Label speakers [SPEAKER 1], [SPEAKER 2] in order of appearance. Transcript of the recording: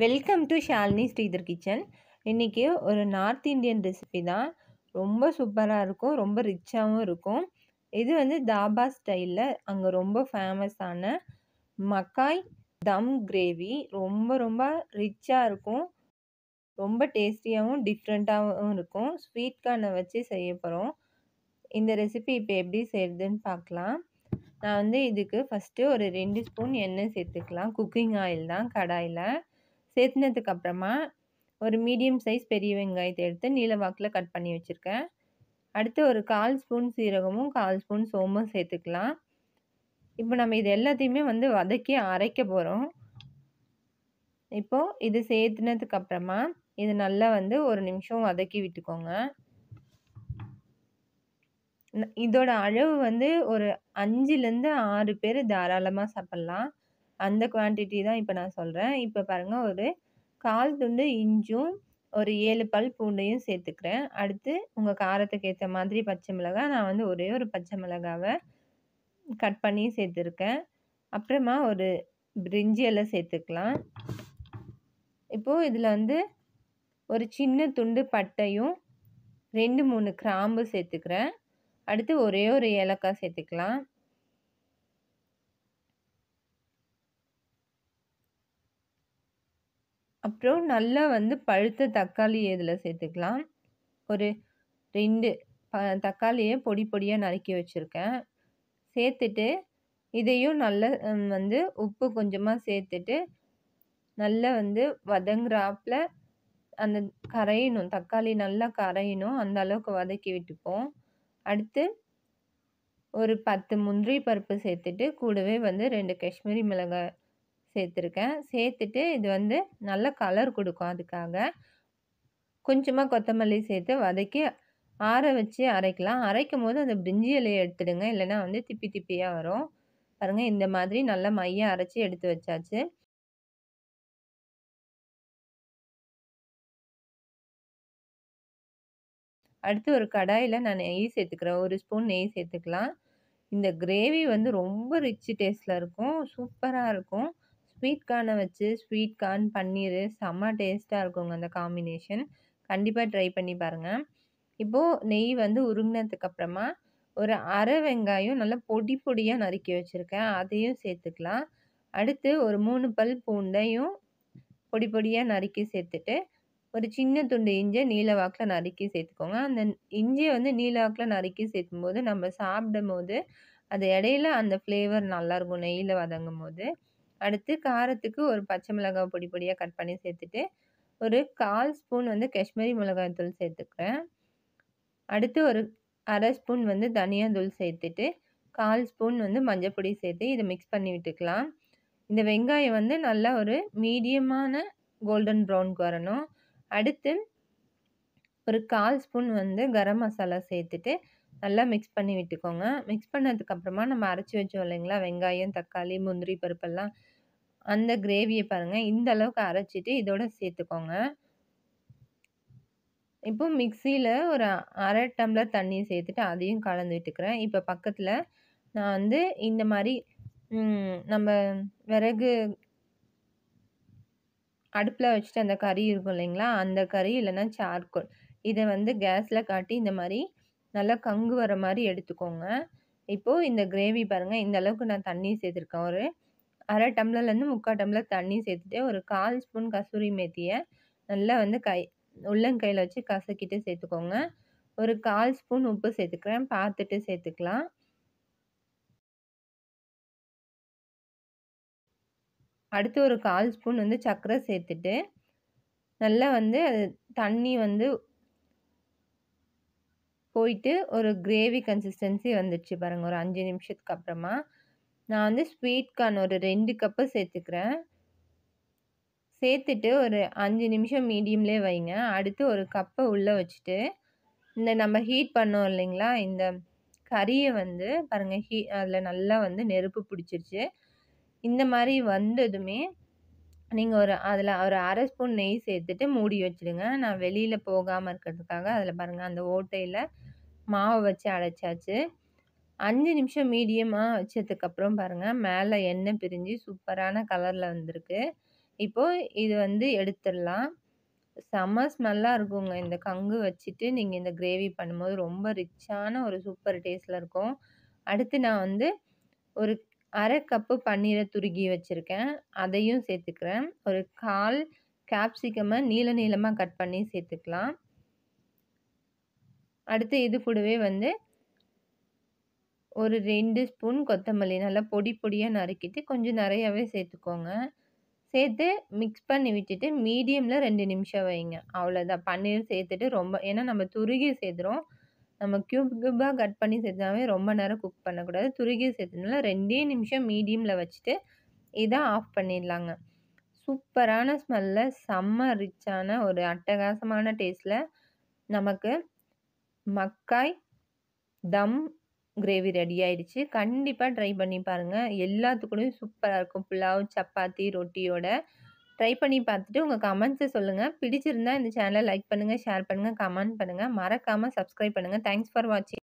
[SPEAKER 1] welcome to Shalini Sridhar kitchen இன்றைக்கி ஒரு north Indian recipe தான் ரொம்ப சூப்பராக இருக்கும் ரொம்ப ரிச்சாகவும் இருக்கும் இது வந்து தாபா ஸ்டைலில் அங்கே ரொம்ப ஃபேமஸான மக்காய் தம் கிரேவி ரொம்ப ரொம்ப ரிச்சாக இருக்கும் ரொம்ப டேஸ்டியாகவும் டிஃப்ரெண்ட்டாகவும் இருக்கும் ஸ்வீட் கார்னை வச்சு செய்ய போகிறோம் இந்த ரெசிபி இப்போ எப்படி செய்கிறதுன்னு பார்க்கலாம் நான் வந்து இதுக்கு ஃபஸ்ட்டு ஒரு ரெண்டு ஸ்பூன் எண்ணெய் சேர்த்துக்கலாம் குக்கிங் ஆயில் தான் கடாயில் சேர்த்துனதுக்கப்புறமா ஒரு மீடியம் சைஸ் பெரிய வெங்காயத்தை எடுத்து நீல வாக்கில் கட் பண்ணி வச்சுருக்கேன் அடுத்து ஒரு கால் ஸ்பூன் சீரகமும் கால் ஸ்பூன் சோம்பும் சேர்த்துக்கலாம் இப்போ நம்ம இது எல்லாத்தையுமே வந்து வதக்கி அரைக்க போகிறோம் இப்போது இது சேர்த்துனதுக்கப்புறமா இது நல்லா வந்து ஒரு நிமிஷம் வதக்கி விட்டுக்கோங்க இதோட அளவு வந்து ஒரு அஞ்சுலேருந்து ஆறு பேர் தாராளமாக சாப்பிட்லாம் அந்த குவான்டிட்டி தான் இப்போ நான் சொல்கிறேன் இப்போ பாருங்கள் ஒரு கால் துண்டு இஞ்சும் ஒரு ஏழு பல் பூண்டையும் சேர்த்துக்கிறேன் அடுத்து உங்கள் காரத்துக்கு ஏற்ற மாதிரி பச்சை மிளகா நான் வந்து ஒரே ஒரு பச்சை மிளகாவை கட் பண்ணி சேர்த்துருக்கேன் அப்புறமா ஒரு பிரிஞ்சி எல்லாம் சேர்த்துக்கலாம் இப்போது இதில் வந்து ஒரு சின்ன துண்டு பட்டையும் ரெண்டு மூணு கிராம்பு சேர்த்துக்கிறேன் அடுத்து ஒரே ஒரு ஏலக்காய் சேர்த்துக்கலாம் அப்புறம் நல்லா வந்து பழுத்த தக்காளி இதில் சேர்த்துக்கலாம் ஒரு ரெண்டு தக்காளியை பொடி பொடியாக நறுக்கி வச்சுருக்கேன் சேர்த்துட்டு இதையும் நல்லா வந்து உப்பு கொஞ்சமாக சேர்த்துட்டு நல்லா வந்து வதங்குறாப்பில் அந்த கரையணும் தக்காளி நல்லா கரையணும் அந்த அளவுக்கு வதக்கி விட்டுப்போம் அடுத்து ஒரு பத்து முந்திரி பருப்பு சேர்த்துட்டு கூடவே வந்து ரெண்டு காஷ்மீரி மிளகாய் சேர்த்துருக்கேன் சேர்த்துட்டு இது வந்து நல்ல கலர் கொடுக்கும் அதுக்காக கொஞ்சமாக கொத்தமல்லி சேர்த்து வதக்கி ஆற வச்சு அரைக்கலாம் அரைக்கும் போது அந்த பிரிஞ்சி இலையை எடுத்துடுங்க இல்லைன்னா வந்து திப்பி திப்பியாக வரும் பாருங்கள் இந்த மாதிரி நல்லா மையம் அரைச்சி எடுத்து வச்சாச்சு அடுத்து ஒரு கடாயில் நான் நெய் சேர்த்துக்கிறேன் ஒரு ஸ்பூன் நெய் சேர்த்துக்கலாம் இந்த கிரேவி வந்து ரொம்ப ரிச்சு டேஸ்ட்டில் இருக்கும் சூப்பராக இருக்கும் ஸ்வீட் கார்னை வச்சு ஸ்வீட் கார்ன் பன்னீர் செம்ம டேஸ்ட்டாக இருக்குங்க அந்த காம்பினேஷன் கண்டிப்பாக ட்ரை பண்ணி பாருங்கள் இப்போது நெய் வந்து உருங்கினதுக்கப்புறமா ஒரு அரை வெங்காயம் நல்லா பொடி பொடியாக நறுக்கி வச்சுருக்கேன் அதையும் சேர்த்துக்கலாம் அடுத்து ஒரு மூணு பல் பூண்டையும் பொடி பொடியாக நறுக்கி சேர்த்துட்டு ஒரு சின்ன துண்டு இஞ்சியை நீல வாக்கில் நறுக்கி சேர்த்துக்கோங்க அந்த இஞ்சியை வந்து நீல வாக்கில் நறுக்கி சேர்க்கும் போது நம்ம சாப்பிடும் போது அது இடையில அந்த ஃப்ளேவர் நல்லாயிருக்கும் நெய்யில் வதங்கும் போது அடுத்து காரத்துக்கு ஒரு பச்சை மிளகாய் பொடி பொடியாக கட் பண்ணி சேர்த்துட்டு ஒரு கால் ஸ்பூன் வந்து காஷ்மீரி மிளகாய் தூள் சேர்த்துக்கிறேன் அடுத்து ஒரு அரை ஸ்பூன் வந்து தனியா தூள் சேர்த்துட்டு கால் ஸ்பூன் வந்து மஞ்சப்பொடி சேர்த்து இதை மிக்ஸ் பண்ணி விட்டுக்கலாம் இந்த வெங்காயம் வந்து நல்லா ஒரு மீடியமான கோல்டன் ப்ரௌனுக்கு வரணும் அடுத்து ஒரு கால் ஸ்பூன் வந்து கரம் மசாலா சேர்த்துட்டு நல்லா மிக்ஸ் பண்ணி விட்டுக்கோங்க மிக்ஸ் பண்ணதுக்கப்புறமா நம்ம அரைச்சி வச்சோம் இல்லைங்களா வெங்காயம் தக்காளி முந்திரி பருப்பெல்லாம் அந்த கிரேவியை பாருங்கள் இந்த அளவுக்கு அரைச்சிட்டு இதோட சேர்த்துக்கோங்க இப்போ மிக்சியில் ஒரு அரை டம்ளர் தண்ணியை சேர்த்துட்டு அதையும் கலந்து விட்டுக்கிறேன் இப்போ பக்கத்தில் நான் வந்து இந்த மாதிரி நம்ம விறகு அடுப்பில் வச்சுட்டு அந்த கறி இருக்கும் இல்லைங்களா அந்த கறி இல்லைன்னா சார்கோல் இதை வந்து கேஸில் காட்டி இந்த மாதிரி நல்லா கங்கு வர மாதிரி எடுத்துக்கோங்க இப்போது இந்த கிரேவி பாருங்கள் இந்த அளவுக்கு நான் தண்ணி சேர்த்துருக்கேன் ஒரு அரை டம்ளர்லேருந்து முக்கால் டம்ளர் தண்ணி சேர்த்துட்டு ஒரு கால் ஸ்பூன் கசூரி மேத்தியை நல்லா வந்து கை உள்ளங்கையில் வச்சு கசக்கிட்டு சேர்த்துக்கோங்க ஒரு கால் ஸ்பூன் உப்பு சேர்த்துக்கிறேன் பார்த்துட்டு சேர்த்துக்கலாம் அடுத்து ஒரு கால் ஸ்பூன் வந்து சர்க்கரை சேர்த்துட்டு நல்லா வந்து அது தண்ணி வந்து போயிட்டு ஒரு கிரேவி கன்சிஸ்டன்சி வந்துடுச்சு பாருங்கள் ஒரு அஞ்சு நிமிஷத்துக்கு அப்புறமா நான் வந்து ஸ்வீட் கார்ன் ஒரு ரெண்டு கப்பு சேர்த்துக்கிறேன் சேர்த்துட்டு ஒரு அஞ்சு நிமிஷம் மீடியம்லே வைங்க அடுத்து ஒரு கப்பை உள்ளே வச்சுட்டு இந்த நம்ம ஹீட் பண்ணோம் இல்லைங்களா இந்த கறியை வந்து பாருங்கள் ஹீ அதில் நல்லா வந்து நெருப்பு பிடிச்சிருச்சு இந்த மாதிரி வந்ததுமே நீங்கள் ஒரு அதில் ஒரு அரை ஸ்பூன் நெய் சேர்த்துட்டு மூடி வச்சுடுங்க நான் வெளியில் போகாமல் இருக்கிறதுக்காக அதில் பாருங்கள் அந்த ஓட்டையில் மாவை வச்சு அடைச்சாச்சு அஞ்சு நிமிஷம் மீடியமாக வச்சதுக்கப்புறம் பாருங்கள் மேலே எண்ணெய் பிரிஞ்சு சூப்பரான கலரில் வந்திருக்கு இப்போது இது வந்து எடுத்துடலாம் செம்ம ஸ்மெல்லாக இருக்குங்க இந்த கங்கு வச்சுட்டு நீங்கள் இந்த கிரேவி பண்ணும்போது ரொம்ப ரிச்சான ஒரு சூப்பர் டேஸ்ட்டில் இருக்கும் அடுத்து நான் வந்து ஒரு அரை கப்பு பன்னீரை துருகி வச்சுருக்கேன் அதையும் சேர்த்துக்கிறேன் ஒரு கால் கேப்சிகமை நீள நீளமாக கட் பண்ணி சேர்த்துக்கலாம் அடுத்து இது கூடவே வந்து ஒரு ரெண்டு ஸ்பூன் கொத்தமல்லி நல்லா பொடி பொடியாக நறுக்கிட்டு கொஞ்சம் நிறையாவே சேர்த்துக்கோங்க சேர்த்து மிக்ஸ் பண்ணி விட்டுட்டு மீடியமில் ரெண்டு நிமிஷம் வைங்க அவ்வளோதான் பன்னீர் சேர்த்துட்டு ரொம்ப ஏன்னா நம்ம துருகி சேர்த்துறோம் நம்ம க்யூப் க்யூபாக கட் பண்ணி சேர்த்தாவே ரொம்ப நேரம் குக் பண்ணக்கூடாது துருகி சேர்த்தனால ரெண்டே நிமிஷம் மீடியமில் வச்சுட்டு இதை ஆஃப் பண்ணிடலாங்க சூப்பரான ஸ்மெல்லில் செம்ம ரிச்சான ஒரு அட்டகாசமான டேஸ்ட்டில் நமக்கு மக்காய் தம் கிரேவி ரெடி ஆயிடுச்சு கண்டிப்பாக ட்ரை பண்ணி பாருங்கள் எல்லாத்துக்கூடயும் சூப்பராக இருக்கும் புலாவ் சப்பாத்தி ரொட்டியோட ட்ரை பண்ணி பார்த்துட்டு உங்கள் கமெண்ட்ஸை சொல்லுங்கள் பிடிச்சிருந்தா இந்த சேனலை லைக் பண்ணுங்கள் ஷேர் பண்ணுங்கள் கமெண்ட் பண்ணுங்கள் மறக்காமல் சப்ஸ்கிரைப் பண்ணுங்கள் தேங்க்ஸ் ஃபார் வாட்சிங்